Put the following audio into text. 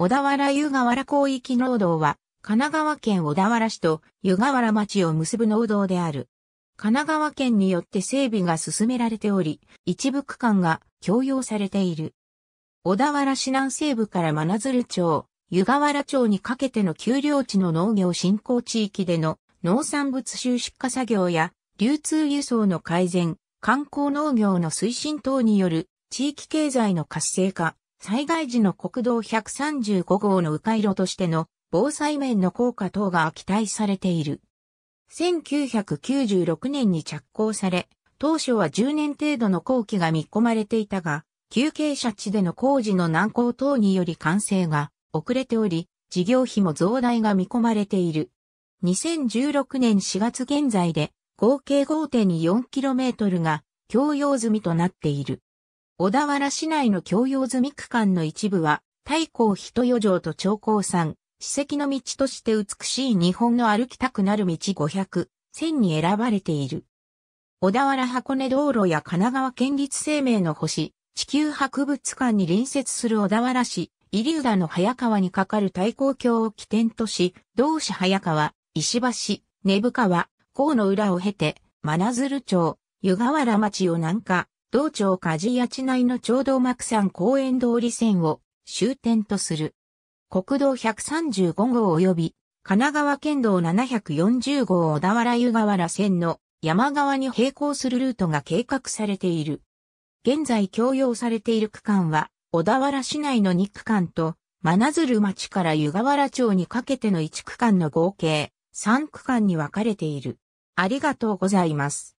小田原湯河原広域農道は、神奈川県小田原市と湯河原町を結ぶ農道である。神奈川県によって整備が進められており、一部区間が共用されている。小田原市南西部から真鶴町、湯河原町にかけての丘陵地の農業振興地域での農産物収出荷作業や流通輸送の改善、観光農業の推進等による地域経済の活性化、災害時の国道135号の迂回路としての防災面の効果等が期待されている。1996年に着工され、当初は10年程度の工期が見込まれていたが、休憩者地での工事の難航等により完成が遅れており、事業費も増大が見込まれている。2016年4月現在で合計 5.4km が供用済みとなっている。小田原市内の共用済み区間の一部は、太閤人余城と長江山、史跡の道として美しい日本の歩きたくなる道500、1000に選ばれている。小田原箱根道路や神奈川県立生命の星、地球博物館に隣接する小田原市、入浦の早川に架かる太閤橋を起点とし、同市早川、石橋、根深川、河野浦を経て、真鶴町、湯河原町を南下、道庁屋地内のち道幕山公園通り線を終点とする。国道135号及び神奈川県道740号小田原湯河原線の山側に並行するルートが計画されている。現在供用されている区間は小田原市内の2区間と真鶴町から湯河原町にかけての1区間の合計3区間に分かれている。ありがとうございます。